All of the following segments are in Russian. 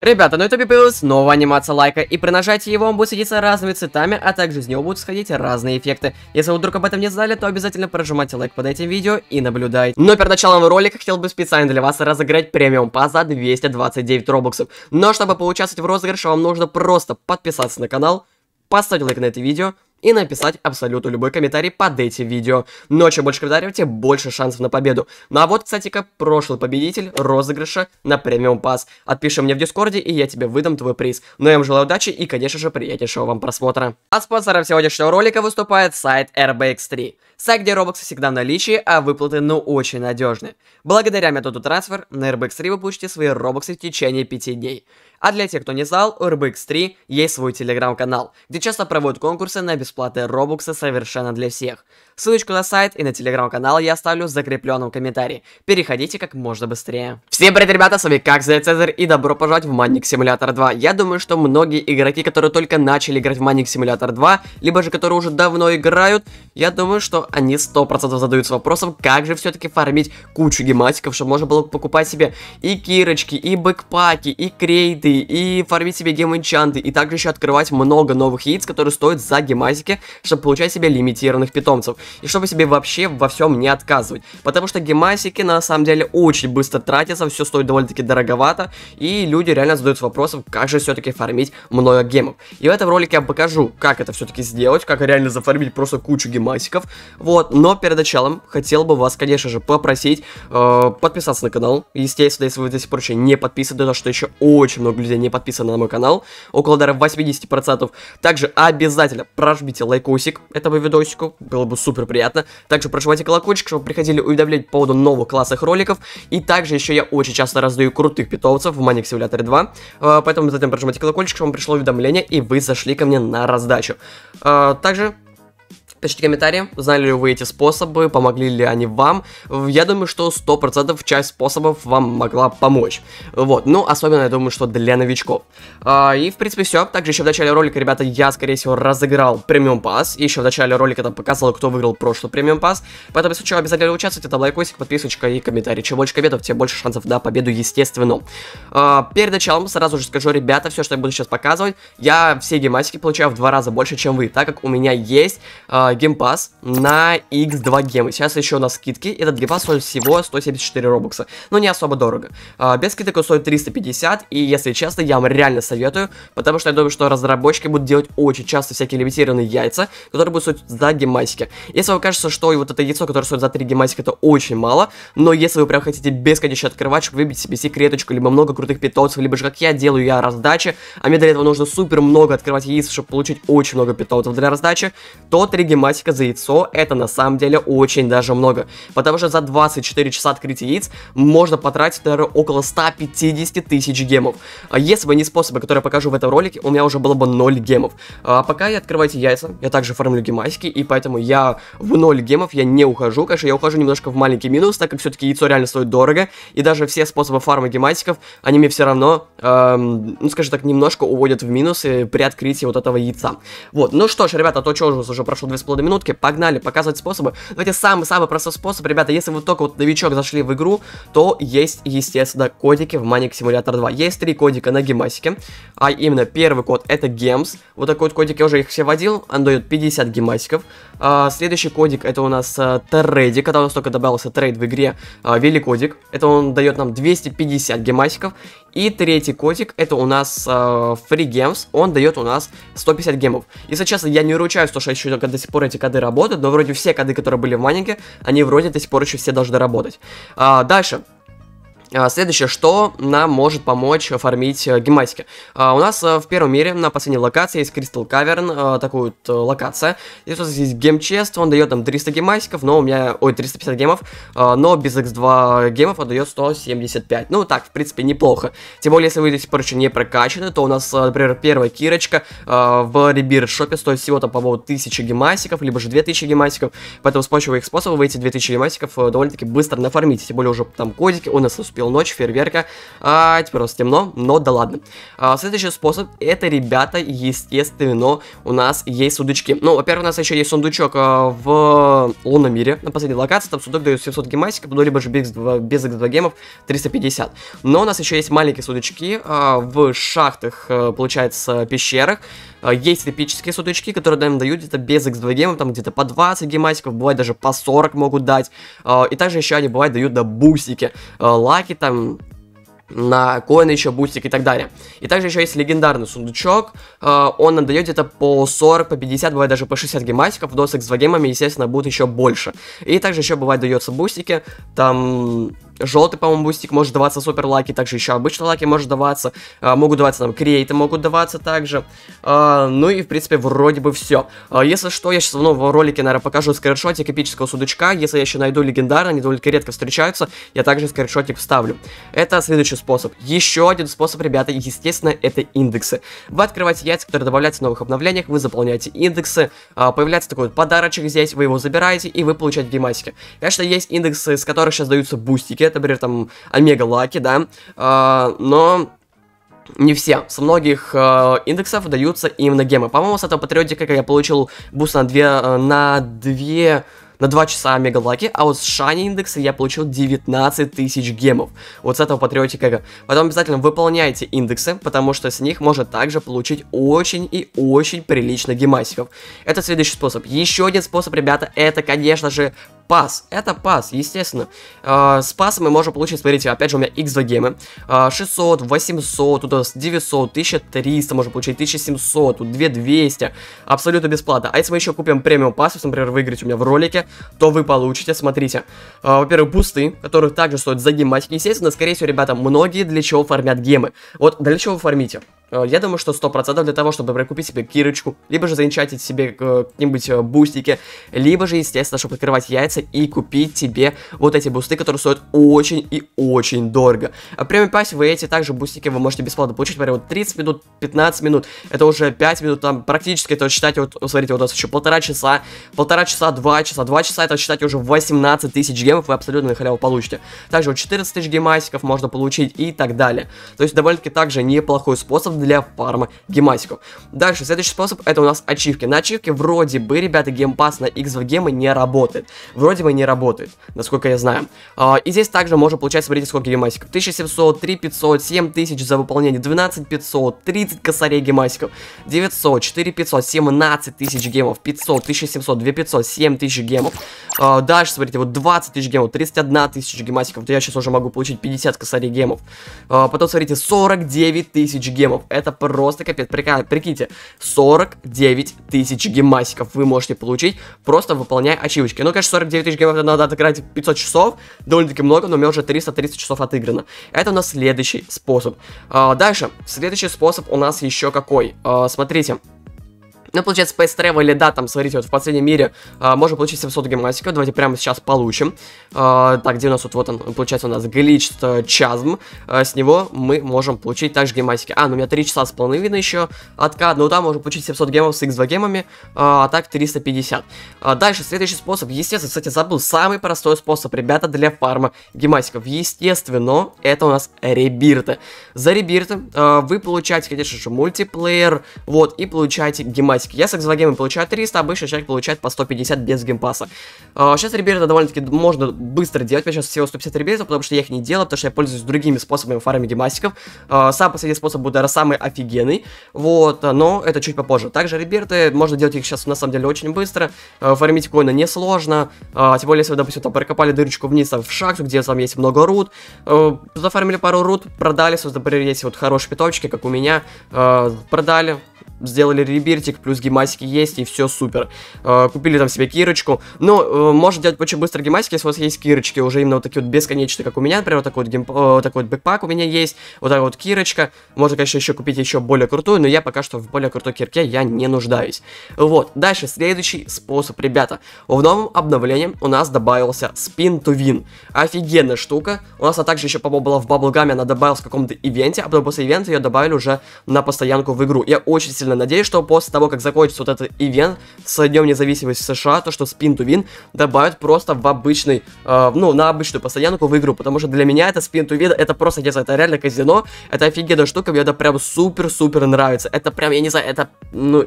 Ребята, на ну ютубе появилась снова анимация лайка, и при нажатии его он будет светиться разными цветами, а также из него будут сходить разные эффекты. Если вы вдруг об этом не знали, то обязательно прожимайте лайк под этим видео и наблюдайте. Но ну перед началом ролика хотел бы специально для вас разыграть премиум пас за 229 робоксов. Но чтобы поучаствовать в розыгрыше, вам нужно просто подписаться на канал, поставить лайк на это видео, и написать абсолютно любой комментарий под этим видео. Но чем больше комментариев, тем больше шансов на победу. Ну а вот, кстати-ка, прошлый победитель розыгрыша на премиум пас. Отпиши мне в Дискорде, и я тебе выдам твой приз. Но ну я вам желаю удачи и, конечно же, приятнейшего вам просмотра. А спонсором сегодняшнего ролика выступает сайт RBX3. Сайт, где Robux всегда в наличии, а выплаты ну очень надежны. Благодаря методу трансфер на RBX3 вы получите свои Robux в течение 5 дней. А для тех, кто не знал, у RBX3 есть свой телеграм-канал, где часто проводят конкурсы на бесплатные робоксы совершенно для всех. Ссылочку на сайт и на телеграм-канал я оставлю в закрепленном комментарии. Переходите как можно быстрее. Всем привет, ребята, с вами как Зай Цезарь и добро пожаловать в Manic Симулятор 2. Я думаю, что многие игроки, которые только начали играть в Manic Симулятор 2, либо же которые уже давно играют, я думаю, что они 100% задаются вопросом, как же все-таки фармить кучу гематиков, чтобы можно было покупать себе и кирочки, и бэкпаки, и крейды, криты, и фармить себе гемоинчанты, и также еще открывать много новых яиц, которые стоят за гемазики, чтобы получать себе лимитированных питомцев, и чтобы себе вообще во всем не отказывать, потому что гемасики на самом деле очень быстро тратятся, все стоит довольно-таки дороговато, и люди реально задаются вопросом, как же все-таки фармить много гемов. И в этом ролике я покажу, как это все-таки сделать, как реально зафармить просто кучу гемасиков, вот, но перед началом хотел бы вас, конечно же, попросить э, подписаться на канал, естественно, если вы до сих пор еще не подписаны, то что еще очень много много людей не подписаны на мой канал, около даже 80%. Также обязательно прожмите лайкосик этому видосику, было бы супер приятно. Также прожимайте колокольчик, чтобы приходили уведомления по поводу новых классных роликов. И также еще я очень часто раздаю крутых питомцев в Manic Simulator 2, э, поэтому затем прожимайте колокольчик, чтобы вам пришло уведомление и вы зашли ко мне на раздачу. Э, также Пишите комментарии, знали ли вы эти способы, помогли ли они вам. Я думаю, что 100% часть способов вам могла помочь. Вот, ну, особенно, я думаю, что для новичков. А, и, в принципе, все. Также еще в начале ролика, ребята, я, скорее всего, разыграл премиум пас. Еще в начале ролика там показывал, кто выиграл прошлый премиум пас. Поэтому, если что, обязательно участвуйте, там лайкосик, подписочка и комментарий. Чем больше комментов, тем больше шансов на победу, естественно. А, перед началом сразу же скажу, ребята, все, что я буду сейчас показывать, я все гематики получаю в два раза больше, чем вы, так как у меня есть а, э, геймпас на X2 гемы. Сейчас еще у нас скидки. Этот геймпас стоит всего 174 робокса. Но не особо дорого. Э, без скидок он стоит 350. И если честно, я вам реально советую. Потому что я думаю, что разработчики будут делать очень часто всякие лимитированные яйца, которые будут стоить за гемасики. Если вам кажется, что вот это яйцо, которое стоит за 3 гемасика, это очень мало. Но если вы прям хотите бесконечно открывать, чтобы выбить себе секреточку, либо много крутых питомцев, либо же как я делаю, я раздачи. А мне для этого нужно супер много открывать яиц, чтобы получить очень много питомцев для раздачи. То 3 гемасика математика за яйцо это на самом деле очень даже много. Потому что за 24 часа открытия яиц можно потратить, наверное, около 150 тысяч гемов. А если бы не способы, которые я покажу в этом ролике, у меня уже было бы 0 гемов. А пока я открываю эти яйца, я также фармлю гемасики, и поэтому я в 0 гемов я не ухожу. Конечно, я ухожу немножко в маленький минус, так как все-таки яйцо реально стоит дорого, и даже все способы фарма гематиков, они мне все равно, эм, ну скажем так, немножко уводят в минус э, при открытии вот этого яйца. Вот, ну что ж, ребята, то что у нас уже прошло 2,5 до минутки. Погнали, показывать способы. Давайте ну, самый-самый простой способ, ребята, если вы только вот новичок зашли в игру, то есть, естественно, кодики в Manic Simulator 2. Есть три кодика на гемасике, а именно первый код это Gems, вот такой вот кодик, я уже их все водил он дает 50 гемасиков. А, следующий кодик это у нас а, Трейди, когда у нас только добавился трейд в игре, а, кодик это он дает нам 250 гемасиков. И третий котик, это у нас э, Free Games, он дает у нас 150 гемов. Если честно, я не ручаюсь, то, что еще до сих пор эти коды работают, но вроде все коды, которые были в майнинге, они вроде до сих пор еще все должны работать. А, дальше, а, следующее, что нам может помочь фармить э, гематики. А, у нас э, в первом мире на последней локации есть Crystal Cavern, э, такую вот локация. Здесь у нас есть гемчест, он дает нам 300 гематиков, но у меня, ой, 350 гемов, а, но без x2 гемов отдает 175. Ну так, в принципе, неплохо. Тем более, если вы здесь, короче, не прокачаны, то у нас, например, первая кирочка в Рибир Шопе стоит всего-то, по-моему, 1000 гемасиков, либо же 2000 гемасиков. Поэтому с помощью их способов вы эти 2000 гемасиков довольно-таки быстро нафармите. Тем более уже там кодики у нас успешно наступила ночь, фейерверка, а теперь у нас темно, но да ладно. А, следующий способ, это, ребята, естественно, у нас есть сундучки. Ну, во-первых, у нас еще есть сундучок а, в лунном мире, на последней локации, там сундук дает 700 гемасиков, ну, либо же без, без x2 гемов 350. Но у нас еще есть маленькие сундучки а, в шахтах, а, получается, пещерах, а, есть эпические сундучки, которые нам дают где-то без x2 гемов, там где-то по 20 гемасиков, бывает даже по 40 могут дать, а, и также еще они, бывают дают до бусики, а, лаки, атаки, там на коины еще бустик и так далее. И также еще есть легендарный сундучок, э, он нам дает где-то по 40, по 50, бывает даже по 60 гематиков, досок с 2 гемами, естественно, будет еще больше. И также еще бывает дается бустики, там Желтый, по-моему, бустик может даваться супер лаки, также еще обычно лаки может даваться. А, могут даваться нам креаты, могут даваться также. А, ну и, в принципе, вроде бы все. А, если что, я сейчас в новом ролике, наверное, покажу скриншотик эпического судочка. Если я еще найду легендарно, они довольно редко встречаются, я также скриншотик вставлю. Это следующий способ. Еще один способ, ребята, естественно, это индексы. Вы открываете яйца, которые добавляются в новых обновлениях, вы заполняете индексы, а, появляется такой вот подарочек здесь, вы его забираете, и вы получаете гематики. Конечно, есть индексы, с которых сейчас даются бустики, или, например, там, Омега Лаки, да. А, но не все. С многих э, индексов даются именно гемы. По-моему, с этого патриотика я получил буст на 2... А, на 2 на 2 часа мегалаки, а вот с Шани индекса я получил 19 тысяч гемов. Вот с этого патриотика. Потом обязательно выполняйте индексы, потому что с них можно также получить очень и очень прилично гемасиков. Это следующий способ. Еще один способ, ребята, это, конечно же, пас. Это пас, естественно. Э, с пасом мы можем получить, смотрите, опять же у меня x2 гемы. Э, 600, 800, тут у нас 900, 1300 можно получить, 1700, тут 2200. Абсолютно бесплатно. А если мы еще купим премиум пасс, например, выиграть у меня в ролике, то вы получите, смотрите. Э, Во-первых, бусты, которые также стоят стоит загимать. Естественно, скорее всего, ребята, многие для чего фармят гемы. Вот для чего вы фармите? А, я думаю, что 100% для того, чтобы прикупить себе кирочку, либо же заинчатить себе э, какие-нибудь э, бустики, либо же, естественно, чтобы открывать яйца собраться и купить тебе вот эти бусты, которые стоят очень и очень дорого. А прямо пасе вы эти также бустики вы можете бесплатно получить, например, вот 30 минут, 15 минут, это уже 5 минут, там практически это считать, вот смотрите, вот у нас еще полтора часа, полтора часа, 2 часа, 2 часа, это считать уже 18 тысяч гемов вы абсолютно на халяву получите. Также вот 14 тысяч гемасиков можно получить и так далее. То есть довольно-таки также неплохой способ для фарма гемасиков. Дальше, следующий способ это у нас ачивки. На ачивке вроде бы, ребята, геймпас на X2 гемы не работает. Вроде вроде бы не работает, насколько я знаю. А, и здесь также можно получать, смотрите, сколько гемасиков. 1700, 3500, 7000 за выполнение, 12500, 30 косарей гемасиков, 900, 4500, 17000 гемов, 500, 1700, 2500, 7000 гемов. А, дальше, смотрите, вот 20 тысяч гемов, 31 тысяча гемасиков. То я сейчас уже могу получить 50 косарей гемов. А, потом, смотрите, 49 тысяч гемов. Это просто капец. Прикиньте, 49 тысяч гемасиков вы можете получить, просто выполняя ачивочки. Ну, конечно, 49 9000 гемов надо отыграть 500 часов, довольно-таки много, но у меня уже 330 часов отыграно. Это у нас следующий способ. А, дальше, следующий способ у нас еще какой? А, смотрите. Смотрите. Ну, получается, Space Travel, да, там, смотрите, вот в последнем мире э, можно получить 700 гемастика. Давайте прямо сейчас получим. Э, так, где у нас вот, вот он, получается, у нас глич э, Чазм. А, с него мы можем получить также гемастики. А, ну, у меня 3 часа с половиной еще отка. Ну, там можно получить 700 гемов с x2 гемами, а так 350. Э, дальше, следующий способ. Естественно, кстати, забыл, самый простой способ, ребята, для фарма гемастиков. Естественно, это у нас ребирты. За ребирты э, вы получаете, конечно же, мультиплеер, вот, и получаете гемастики геймпасики. Я с Xbox получаю 300, а обычный человек получает по 150 без геймпаса. А, сейчас ребята довольно-таки можно быстро делать, у сейчас всего 150 ребят, потому что я их не делаю, потому что я пользуюсь другими способами фарма геймасиков. А, сам последний способ будет, наверное, самый офигенный, вот, но это чуть попозже. Также реберты, можно делать их сейчас на самом деле очень быстро, фармить коина несложно, тем более, если вы, допустим, там прокопали дырочку вниз там, в шахту, где там есть много руд, зафармили пару руд, продали, собственно, например, есть вот хорошие питочки, как у меня, продали, сделали ребиртик, плюс гемасики есть, и все супер. Э, купили там себе кирочку. но э, можно делать очень быстро гемасики, если у вас есть кирочки, уже именно вот такие вот бесконечные, как у меня, например, вот такой вот, гейм, э, вот такой вот бэкпак у меня есть, вот такая вот кирочка. Можно, конечно, еще купить еще более крутую, но я пока что в более крутой кирке я не нуждаюсь. Вот, дальше, следующий способ, ребята. В новом обновлении у нас добавился спин to win. Офигенная штука. У нас она также еще, по-моему, была в Bubblegum, она добавилась в каком-то ивенте, а потом после ивента ее добавили уже на постоянку в игру. Я очень сильно действительно, надеюсь, что после того, как закончится вот этот ивент с Днем Независимости США, то, что спин to win добавят просто в обычный, э, ну, на обычную постоянку в игру, потому что для меня это спин to win, это просто, не знаю, это реально казино, это офигенная штука, мне это прям супер-супер нравится, это прям, я не знаю, это, ну,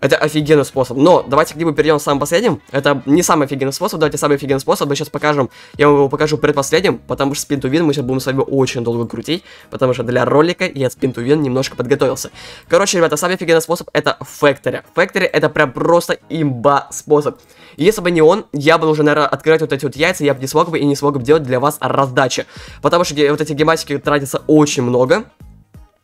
это офигенный способ. Но давайте к нему перейдем к самым последним. Это не самый офигенный способ, давайте самый офигенный способ. Мы сейчас покажем, я вам его покажу предпоследним, потому что спин мы сейчас будем с вами очень долго крутить, потому что для ролика я спин немножко подготовился. Короче, ребята, самый офигенный способ это Factory. Factory это прям просто имба способ. Если бы не он, я бы уже, наверное, открывать вот эти вот яйца, я бы не смог бы и не смог бы делать для вас раздачи. Потому что вот эти гематики тратятся очень много.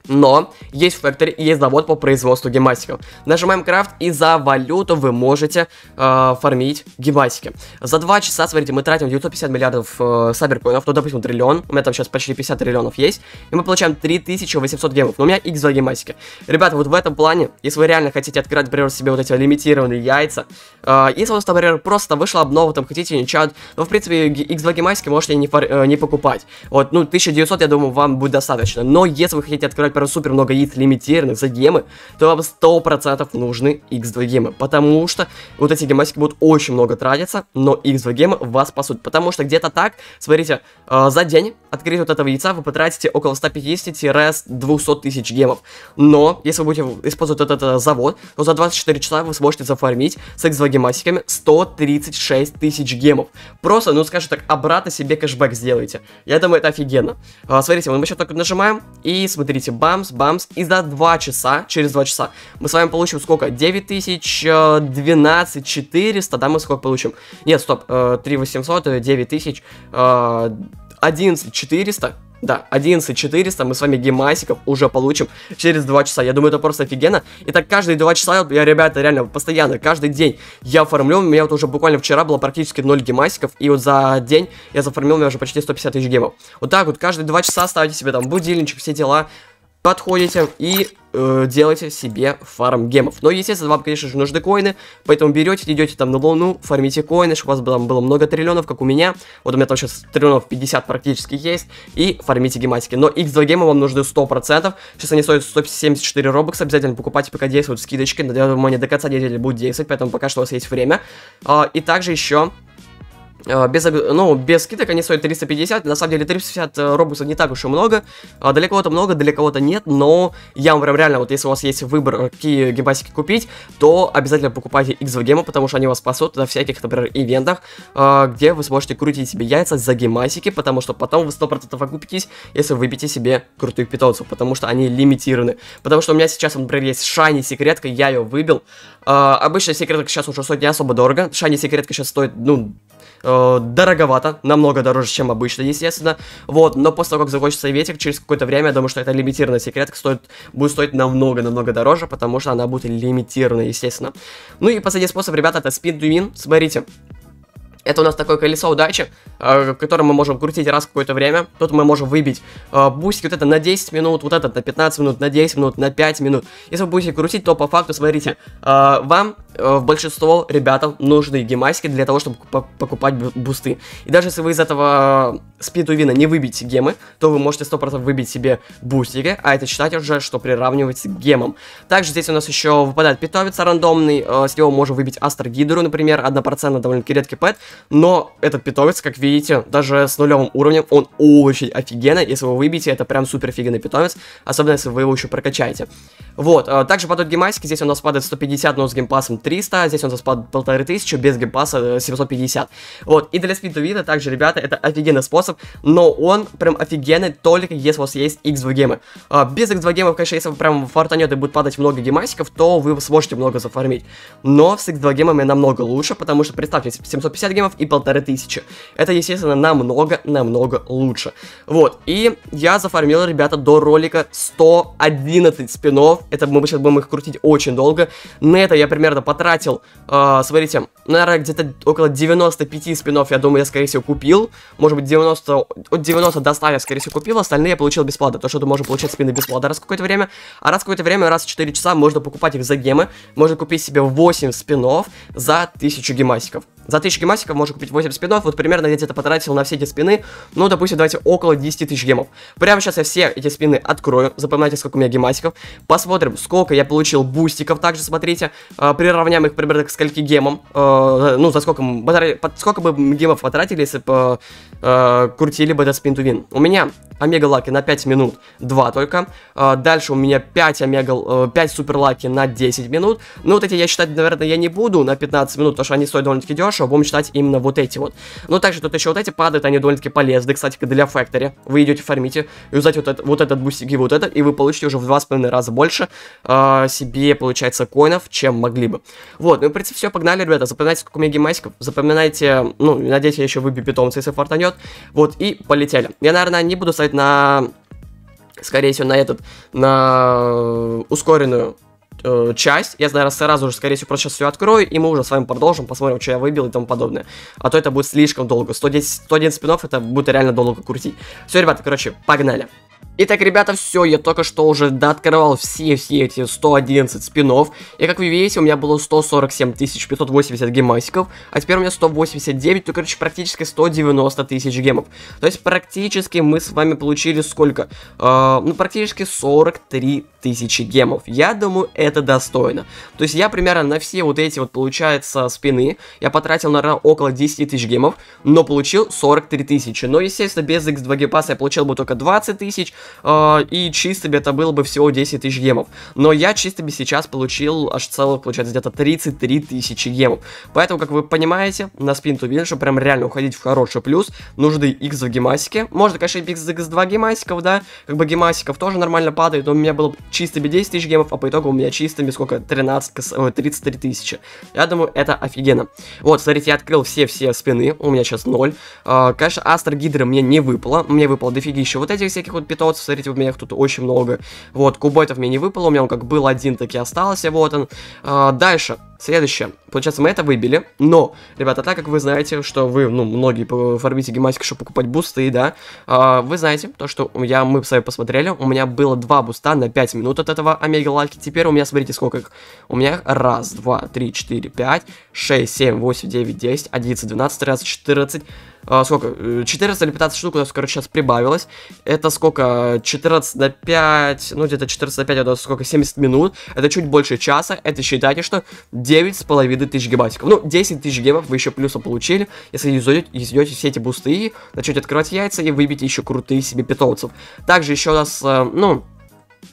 Но есть фактор и есть завод по производству гемасиков Нажимаем крафт и за валюту вы можете э, фармить гемасики За 2 часа, смотрите, мы тратим 950 миллиардов э, саберкоинов, ну, допустим, триллион. У меня там сейчас почти 50 триллионов есть. И мы получаем 3800 гемов. Но у меня x за гематики. Ребята, вот в этом плане, если вы реально хотите открыть например, себе вот эти лимитированные яйца, э, если у вас, например, просто вышла обнова, там, хотите ничат, но, ну, в принципе, x2 гематики можете не, фар, э, не покупать. Вот, ну, 1900, я думаю, вам будет достаточно. Но если вы хотите открыть про супер много яиц лимитированных за гемы, то вам 100% нужны x2 гемы, потому что вот эти гемасики будут очень много тратиться, но x2 гемы вас спасут, потому что где-то так, смотрите, э, за день открыть вот этого яйца вы потратите около 150-200 тысяч гемов, но если вы будете использовать этот, этот завод, то за 24 часа вы сможете зафармить с x2 гемасиками 136 тысяч гемов, просто, ну скажем так, обратно себе кэшбэк сделайте, я думаю это офигенно. Э, смотрите, мы еще только нажимаем и смотрите, бамс, бамс, и за 2 часа, через 2 часа, мы с вами получим сколько? 9000, 12 400, да, мы сколько получим? Нет, стоп, 3 800, 9000, 11 400, да, 11 400 мы с вами гемасиков уже получим через 2 часа. Я думаю, это просто офигенно. И так каждые 2 часа, я, ребята, реально, постоянно, каждый день я оформлю. У меня вот уже буквально вчера было практически 0 гемасиков. И вот за день я заформил у меня уже почти 150 тысяч гемов. Вот так вот, каждые 2 часа ставьте себе там будильничек, все дела подходите и э, делаете себе фарм гемов. Но, естественно, вам, конечно же, нужны коины, поэтому берете, идете там на луну, фармите коины, чтобы у вас там было много триллионов, как у меня. Вот у меня там сейчас триллионов 50 практически есть, и фармите гематики. Но X2 гема вам нужны 100%, сейчас они стоят 174 робокса, обязательно покупайте, пока действуют скидочки, но я думаю, они до конца недели будут действовать, поэтому пока что у вас есть время. А, и также еще а, без, ну, без скидок они стоят 350, на самом деле 350 робусов не так уж и много, а, для кого-то много, для кого-то нет, но я вам прям реально, вот если у вас есть выбор, какие геймпасики купить, то обязательно покупайте X2 Game, потому что они вас спасут на всяких, например, ивентах, а, где вы сможете крутить себе яйца за геймасики, потому что потом вы 100% окупитесь, если выбьете себе крутых питомцев, потому что они лимитированы, потому что у меня сейчас, например, есть Шайни секретка, я ее выбил, обычная секретка сейчас уже стоит не особо дорого, Шайни секретка сейчас стоит, ну, э, дороговато, намного дороже, чем обычно, естественно. Вот, но после того, как закончится ветер, через какое-то время, я думаю, что это лимитированная секретка стоит, будет стоить намного-намного дороже, потому что она будет лимитирована, естественно. Ну и последний способ, ребята, это спин-думин. Смотрите, это у нас такое колесо удачи, Э, который мы можем крутить раз в какое-то время. Тут мы можем выбить э, бусики вот это на 10 минут, вот этот на 15 минут, на 10 минут, на 5 минут. Если вы будете крутить, то по факту, смотрите, э, вам в большинство ребятам нужны гемасики для того, чтобы покупать бусты. И даже если вы из этого спидувина не выбить гемы, то вы можете 100% выбить себе бустики, а это считать уже, что приравнивается к гемам. Также здесь у нас еще выпадает питомец рандомный, с него можем выбить Астер Гидру, например, 1% довольно-таки редкий пэт, но этот питомец, как видите, видите, даже с нулевым уровнем он очень офигенно. Если вы выбьете, это прям супер офигенный питомец. Особенно, если вы его еще прокачаете. Вот, а, также падают гемасики. Здесь у нас падает 150, но с геймпасом 300. Здесь у нас падает 1500, без геймпаса 750. Э, вот, и для спидовида также, ребята, это офигенный способ. Но он прям офигенный только если у вас есть x2 гемы. А, без x2 гемов, конечно, если вы прям фартанет и будет падать много гемасиков, то вы сможете много зафармить. Но с x2 гемами намного лучше, потому что, представьте, 750 гемов и 1500. Это естественно, намного-намного лучше. Вот, и я зафармил, ребята, до ролика 111 спинов. Это мы сейчас будем их крутить очень долго. На это я примерно потратил, э, смотрите, наверное, где-то около 95 спинов, я думаю, я, скорее всего, купил. Может быть, 90, от 90 до 100 я, скорее всего, купил, остальные я получил бесплатно. То, что ты можешь получать спины бесплатно раз какое-то время. А раз какое-то время, раз в 4 часа, можно покупать их за гемы. Можно купить себе 8 спинов за 1000 гемасиков. За 1000 гемасиков можно купить 8 спинов. Вот примерно я где-то потратил на все эти спины, ну, допустим, давайте около 10 тысяч гемов. Прямо сейчас я все эти спины открою, запоминайте, сколько у меня гемасиков, посмотрим, сколько я получил бустиков, также смотрите, э, приравняем их примерно к скольки гемам, э, ну, за сколько, под сколько бы гемов потратили, если бы э, крутили бы этот спин вин. У меня омега лаки на 5 минут 2 только, э, дальше у меня 5 омега, э, 5 супер лаки на 10 минут, ну, вот эти я считать, наверное, я не буду на 15 минут, потому что они стоят довольно-таки дешево, будем считать именно вот эти вот. Но также тут вот еще вот эти падают, они довольно-таки полезны, кстати, для фактори. Вы идете фармите, и юзать вот, это, вот этот бустик и вот этот, и вы получите уже в 2,5 раза больше э, себе, получается, коинов, чем могли бы. Вот, ну в принципе все, погнали, ребята, запоминайте, сколько у меня геймасиков, запоминайте, ну, надеюсь, я еще выбью питомца, если фартанет. Вот, и полетели. Я, наверное, не буду ставить на скорее всего, на этот, на э, ускоренную Э, часть. Я, наверное, сразу же, скорее всего, просто сейчас все открою, и мы уже с вами продолжим, посмотрим, что я выбил и тому подобное. А то это будет слишком долго. 110, 111 спинов это будет реально долго крутить. Все, ребята, короче, погнали. Итак, ребята, все, я только что уже дооткрывал все-все эти 111 спинов. И как вы видите, у меня было 147 580 гемасиков, а теперь у меня 189, то, ну, короче, практически 190 тысяч гемов. То есть, практически мы с вами получили сколько? Э, ну, практически 43 тысячи гемов. Я думаю, это достойно. То есть, я примерно на все вот эти вот, получается, спины, я потратил, наверное, около 10 тысяч гемов, но получил 43 тысячи. Но, естественно, без X2 гепаса я получил бы только 20 тысяч, а, и чисто бы это было бы всего 10 тысяч гемов. Но я чисто бы сейчас получил аж целых, получается, где-то 33 тысячи гемов. Поэтому, как вы понимаете, на спинту что прям реально уходить в хороший плюс. Нужны x в гемасике. Можно, конечно, и x2 гемасиков, да, как бы гемасиков тоже нормально падает, но у меня было чисто бы 10 тысяч гемов, а по итогу у меня чисто чистыми сколько? 13, ой, 33 тысячи. Я думаю, это офигенно. Вот, смотрите, я открыл все-все спины, у меня сейчас 0. Э, конечно, Астер Гидра мне не выпало, мне выпало еще вот этих всяких вот питов вот, смотрите, у меня их тут очень много. Вот, кубоидов мне не выпало, у меня он как был один, так и остался, вот он. А, дальше, следующее. Получается, мы это выбили, но, ребята, так как вы знаете, что вы, ну, многие фармите гематики, чтобы покупать бусты, да, а, вы знаете, то, что я, мы с вами посмотрели, у меня было два буста на 5 минут от этого омега лаки. Теперь у меня, смотрите, сколько их. У меня раз, два, три, четыре, пять, шесть, семь, восемь, девять, десять, одиннадцать, двенадцать, тринадцать, четырнадцать а, сколько, 14 или 15 штук у нас, короче, сейчас прибавилось. Это сколько, 14 на 5, ну где-то 14 на 5, это сколько, 70 минут. Это чуть больше часа, это считайте, что 9,5 тысяч гигабайтиков. Ну, 10 тысяч гемов вы еще плюсом получили, если изойдете, все эти бусты, начнете открывать яйца и выбить еще крутые себе питомцев. Также еще у нас, э, ну,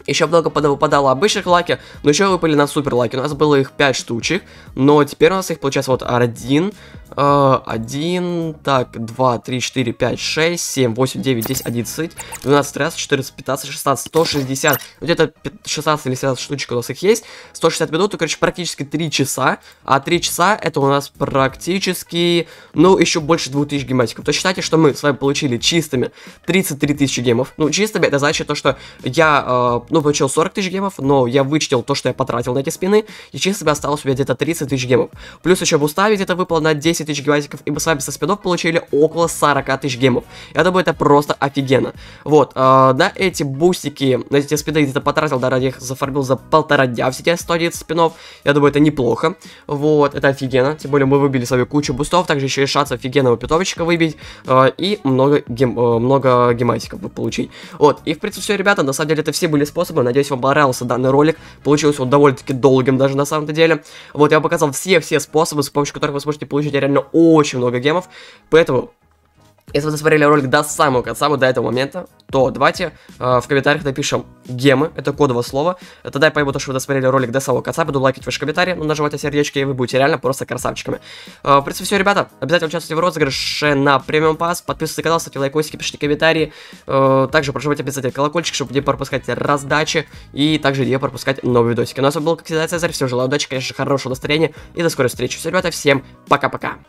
еще много выпадало обычных лаки, но еще выпали на супер лаки. У нас было их 5 штучек, но теперь у нас их получается вот 1, 1, э, так, 2, 3, 4, 5, 6, 7, 8, 9, 10, 11, 12, 13, 14, 15, 16, 160. Где-то 16 или 17 штучек у нас их есть. 160 минут, ну, короче, практически 3 часа. А 3 часа это у нас практически, ну, еще больше 2000 гематиков. То есть считайте, что мы с вами получили чистыми 33 тысячи гемов. Ну, чистыми это значит то, что я э, ну, получил 40 тысяч гемов, но я вычтил то, что я потратил на эти спины, и честно себе осталось у меня где-то 30 тысяч гемов. Плюс еще бы уставить это выпало на 10 тысяч гематиков, и мы с вами со спинов получили около 40 тысяч гемов. Я думаю, это просто офигенно. Вот, э, на эти бустики, на эти спины где-то потратил, да, ради их зафармил за полтора дня все 111 спинов. Я думаю, это неплохо. Вот, это офигенно. Тем более мы выбили с вами кучу бустов, также еще и шанс офигенного питомочка выбить. Э, и много, гем, э, много гематиков получить. Вот, и в принципе все, ребята, на самом деле это все были способы способом. Надеюсь, вам понравился данный ролик. Получился он довольно-таки долгим даже на самом-то деле. Вот, я показал все-все способы, с помощью которых вы сможете получить реально очень много гемов. Поэтому если вы досмотрели ролик до самого конца, вот до этого момента, то давайте э, в комментариях напишем гемы, это кодовое слово. Э, тогда я пойму то, что вы досмотрели ролик до самого конца, буду лайкать ваши комментарии, ну, нажимать на сердечки, и вы будете реально просто красавчиками. Э, в принципе, все, ребята, обязательно участвуйте в розыгрыше на премиум пас, подписывайтесь на канал, ставьте лайкосики, пишите комментарии. Э, также прожимайте обязательно колокольчик, чтобы не пропускать раздачи и также не пропускать новые видосики. Ну, а с вами был, как всегда, Цезарь, всем желаю удачи, конечно, хорошего настроения и до скорой встречи. Все, ребята, всем пока-пока.